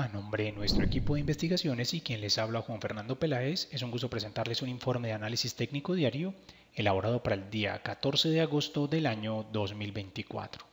A nombre de nuestro equipo de investigaciones y quien les habla Juan Fernando Peláez, es un gusto presentarles un informe de análisis técnico diario elaborado para el día 14 de agosto del año 2024.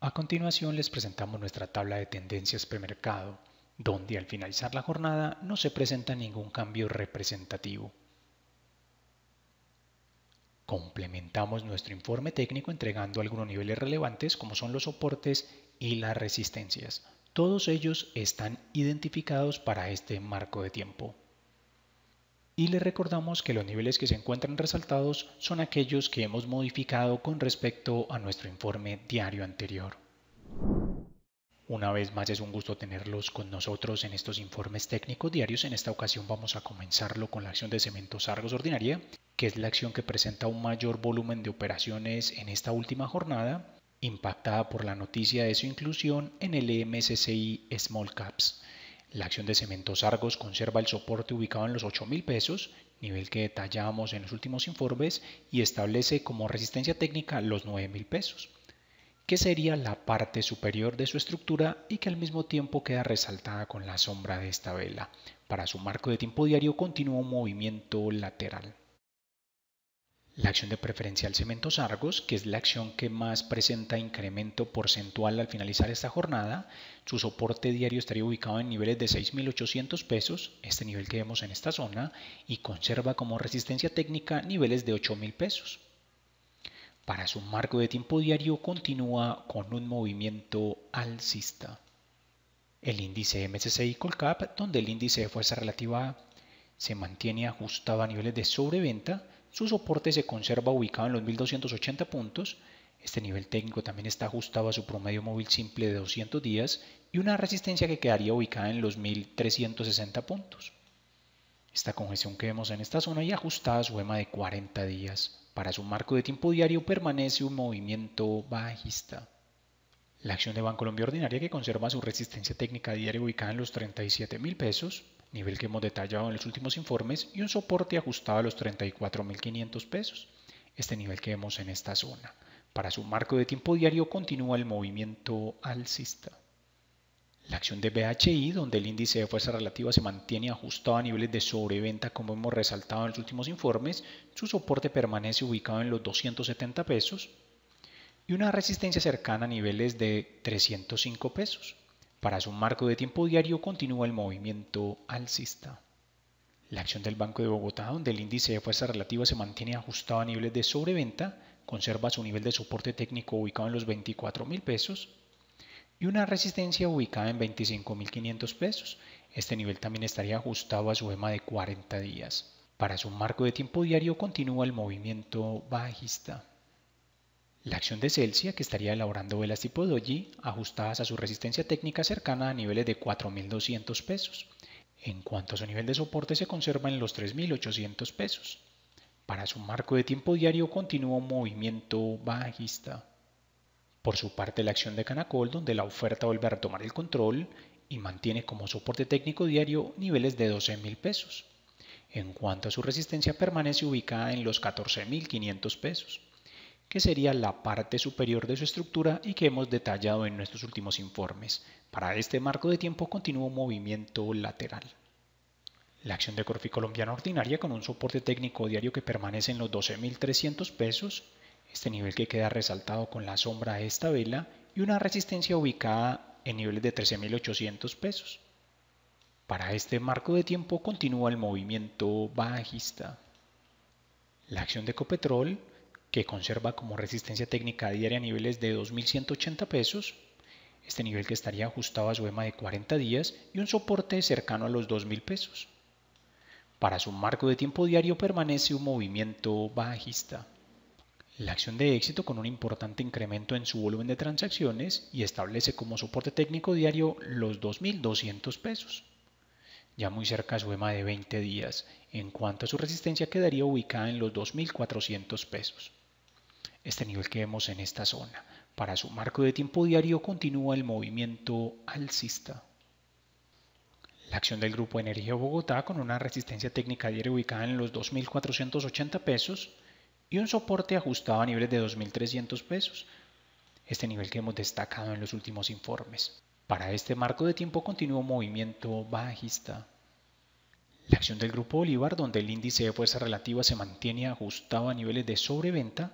A continuación les presentamos nuestra tabla de tendencias premercado, donde al finalizar la jornada no se presenta ningún cambio representativo. Complementamos nuestro informe técnico entregando algunos niveles relevantes como son los soportes y las resistencias. Todos ellos están identificados para este marco de tiempo. Y le recordamos que los niveles que se encuentran resaltados son aquellos que hemos modificado con respecto a nuestro informe diario anterior. Una vez más es un gusto tenerlos con nosotros en estos informes técnicos diarios. En esta ocasión vamos a comenzarlo con la acción de Cementos Argos ordinaria que es la acción que presenta un mayor volumen de operaciones en esta última jornada, impactada por la noticia de su inclusión en el e MSCI Small Caps. La acción de Cementos Argos conserva el soporte ubicado en los 8 pesos, nivel que detallamos en los últimos informes, y establece como resistencia técnica los 9 mil pesos, que sería la parte superior de su estructura y que al mismo tiempo queda resaltada con la sombra de esta vela. Para su marco de tiempo diario continúa un movimiento lateral. La acción de preferencial Cementos Argos, que es la acción que más presenta incremento porcentual al finalizar esta jornada, su soporte diario estaría ubicado en niveles de 6.800 pesos, este nivel que vemos en esta zona, y conserva como resistencia técnica niveles de 8.000 pesos. Para su marco de tiempo diario continúa con un movimiento alcista. El índice MSCI Colcap, donde el índice de fuerza relativa se mantiene ajustado a niveles de sobreventa, su soporte se conserva ubicado en los 1280 puntos. Este nivel técnico también está ajustado a su promedio móvil simple de 200 días y una resistencia que quedaría ubicada en los 1360 puntos. Esta congestión que vemos en esta zona y ajustada a su EMA de 40 días. Para su marco de tiempo diario permanece un movimiento bajista. La acción de banco Bancolombia Ordinaria que conserva su resistencia técnica diaria ubicada en los 37 mil pesos nivel que hemos detallado en los últimos informes, y un soporte ajustado a los 34.500 pesos, este nivel que vemos en esta zona. Para su marco de tiempo diario continúa el movimiento alcista. La acción de BHI, donde el índice de fuerza relativa se mantiene ajustado a niveles de sobreventa como hemos resaltado en los últimos informes, su soporte permanece ubicado en los 270 pesos y una resistencia cercana a niveles de 305 pesos. Para su marco de tiempo diario continúa el movimiento alcista. La acción del Banco de Bogotá, donde el índice de fuerza relativa se mantiene ajustado a niveles de sobreventa, conserva su nivel de soporte técnico ubicado en los 24 mil pesos y una resistencia ubicada en 25.500 mil pesos. Este nivel también estaría ajustado a su EMA de 40 días. Para su marco de tiempo diario continúa el movimiento bajista. La acción de Celsia, que estaría elaborando velas tipo doji, ajustadas a su resistencia técnica cercana a niveles de 4.200 pesos. En cuanto a su nivel de soporte se conserva en los 3.800 pesos. Para su marco de tiempo diario continúa un movimiento bajista. Por su parte, la acción de Canacol, donde la oferta vuelve a tomar el control y mantiene como soporte técnico diario niveles de $12,000 pesos. En cuanto a su resistencia, permanece ubicada en los $14,500 pesos que sería la parte superior de su estructura y que hemos detallado en nuestros últimos informes. Para este marco de tiempo continúa un movimiento lateral. La acción de Corfi colombiana ordinaria con un soporte técnico diario que permanece en los 12.300 pesos, este nivel que queda resaltado con la sombra de esta vela y una resistencia ubicada en niveles de 13.800 pesos. Para este marco de tiempo continúa el movimiento bajista. La acción de Copetrol que conserva como resistencia técnica diaria niveles de 2.180 pesos, este nivel que estaría ajustado a su EMA de 40 días y un soporte cercano a los 2.000 pesos. Para su marco de tiempo diario permanece un movimiento bajista. La acción de éxito con un importante incremento en su volumen de transacciones y establece como soporte técnico diario los 2.200 pesos, ya muy cerca a su EMA de 20 días, en cuanto a su resistencia quedaría ubicada en los 2.400 pesos este nivel que vemos en esta zona. Para su marco de tiempo diario continúa el movimiento alcista. La acción del Grupo Energía Bogotá con una resistencia técnica diaria ubicada en los 2.480 pesos y un soporte ajustado a niveles de 2.300 pesos, este nivel que hemos destacado en los últimos informes. Para este marco de tiempo continúa un movimiento bajista. La acción del Grupo Bolívar, donde el índice de fuerza relativa se mantiene ajustado a niveles de sobreventa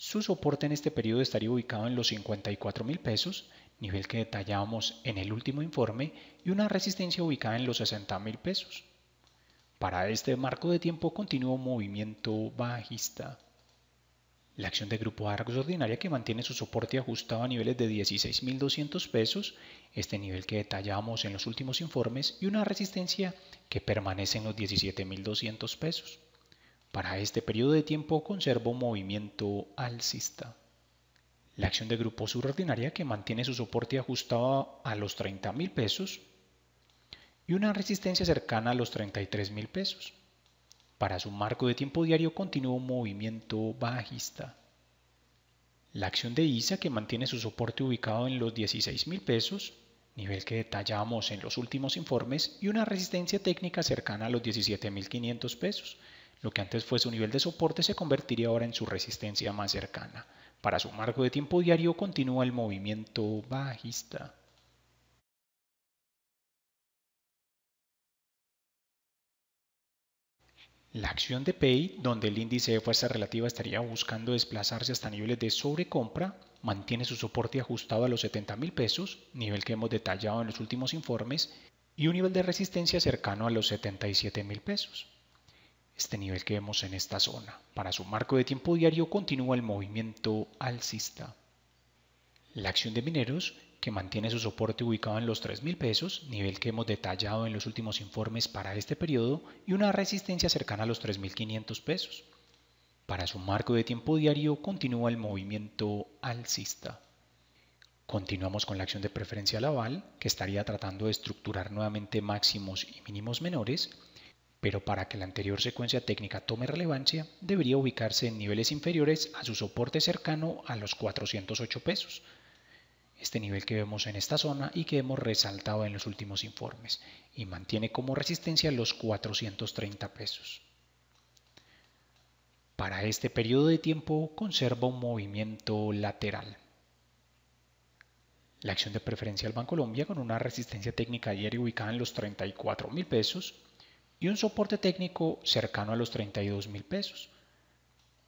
su soporte en este periodo estaría ubicado en los 54 mil pesos, nivel que detallamos en el último informe, y una resistencia ubicada en los 60 mil pesos. Para este marco de tiempo continuó movimiento bajista. La acción de Grupo Argos Ordinaria que mantiene su soporte ajustado a niveles de 16.200 pesos, este nivel que detallamos en los últimos informes, y una resistencia que permanece en los mil 17.200 pesos. Para este periodo de tiempo conservó movimiento alcista. La acción de grupo subordinaria que mantiene su soporte ajustado a los 30 mil pesos y una resistencia cercana a los 33 mil pesos. Para su marco de tiempo diario continuó un movimiento bajista. La acción de ISA que mantiene su soporte ubicado en los 16 mil pesos, nivel que detallamos en los últimos informes, y una resistencia técnica cercana a los 17 mil pesos lo que antes fue su nivel de soporte se convertiría ahora en su resistencia más cercana. Para su marco de tiempo diario continúa el movimiento bajista. La acción de Pay, donde el índice de fuerza relativa estaría buscando desplazarse hasta niveles de sobrecompra, mantiene su soporte ajustado a los 70 mil pesos, nivel que hemos detallado en los últimos informes, y un nivel de resistencia cercano a los 77 mil pesos este nivel que vemos en esta zona. Para su marco de tiempo diario continúa el movimiento alcista. La acción de mineros, que mantiene su soporte ubicado en los 3.000 pesos, nivel que hemos detallado en los últimos informes para este periodo, y una resistencia cercana a los 3.500 pesos. Para su marco de tiempo diario continúa el movimiento alcista. Continuamos con la acción de preferencia Laval, que estaría tratando de estructurar nuevamente máximos y mínimos menores, pero para que la anterior secuencia técnica tome relevancia, debería ubicarse en niveles inferiores a su soporte cercano a los 408 pesos, este nivel que vemos en esta zona y que hemos resaltado en los últimos informes, y mantiene como resistencia los 430 pesos. Para este periodo de tiempo conserva un movimiento lateral. La acción de preferencia al Banco Colombia con una resistencia técnica ayer ubicada en los 34 mil pesos y un soporte técnico cercano a los 32 mil pesos.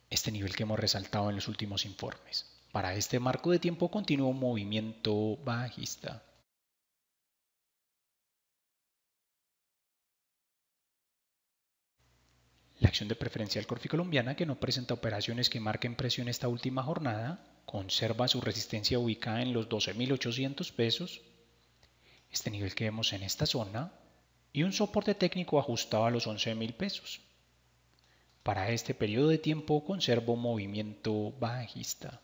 Este nivel que hemos resaltado en los últimos informes. Para este marco de tiempo continúa un movimiento bajista. La acción de preferencial Corfi colombiana, que no presenta operaciones que marquen presión esta última jornada, conserva su resistencia ubicada en los 12.800 pesos. Este nivel que vemos en esta zona y un soporte técnico ajustado a los 11.000 pesos. Para este periodo de tiempo conservo movimiento bajista.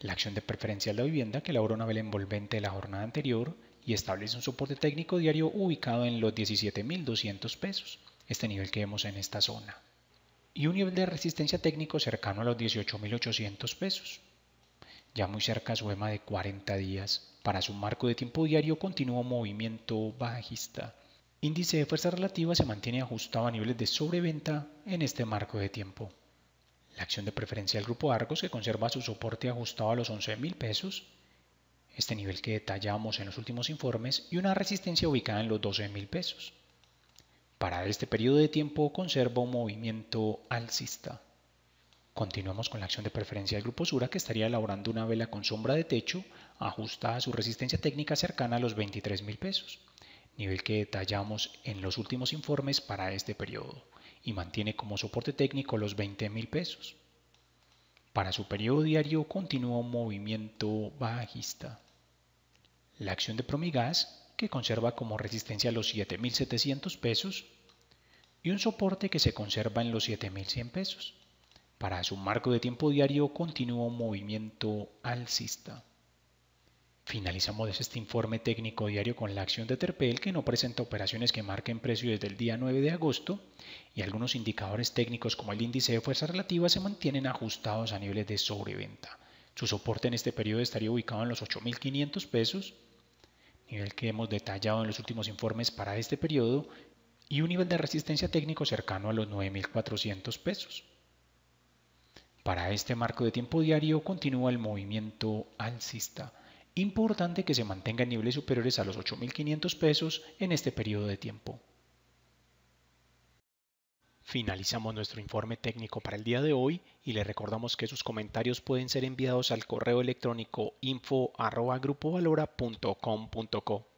La acción de Preferencia de la vivienda que elaboró una vela envolvente de la jornada anterior y establece un soporte técnico diario ubicado en los 17.200 pesos, este nivel que vemos en esta zona, y un nivel de resistencia técnico cercano a los 18.800 pesos. Ya muy cerca a su EMA de 40 días, para su marco de tiempo diario continúa movimiento bajista índice de fuerza relativa se mantiene ajustado a niveles de sobreventa en este marco de tiempo. La acción de preferencia del grupo Argos que conserva su soporte ajustado a los 11.000 pesos, este nivel que detallamos en los últimos informes, y una resistencia ubicada en los 12.000 pesos. Para este periodo de tiempo conserva un movimiento alcista. Continuamos con la acción de preferencia del grupo Sura que estaría elaborando una vela con sombra de techo ajustada a su resistencia técnica cercana a los 23.000 pesos nivel que detallamos en los últimos informes para este periodo y mantiene como soporte técnico los 20.000 pesos. Para su periodo diario continúa un movimiento bajista. La acción de Promigas, que conserva como resistencia los 7.700 pesos, y un soporte que se conserva en los 7.100 pesos. Para su marco de tiempo diario continúa un movimiento alcista. Finalizamos este informe técnico diario con la acción de Terpel que no presenta operaciones que marquen precio desde el día 9 de agosto y algunos indicadores técnicos como el índice de fuerza relativa se mantienen ajustados a niveles de sobreventa. Su soporte en este periodo estaría ubicado en los 8.500 pesos, nivel que hemos detallado en los últimos informes para este periodo, y un nivel de resistencia técnico cercano a los 9.400 pesos. Para este marco de tiempo diario continúa el movimiento alcista Importante que se mantenga en niveles superiores a los 8.500 pesos en este periodo de tiempo. Finalizamos nuestro informe técnico para el día de hoy y le recordamos que sus comentarios pueden ser enviados al correo electrónico info.grupovalora.com.co.